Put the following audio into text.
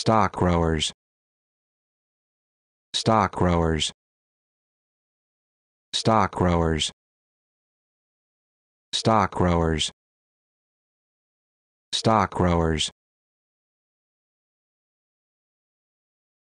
stock growers stock growers stock growers stock growers stock growers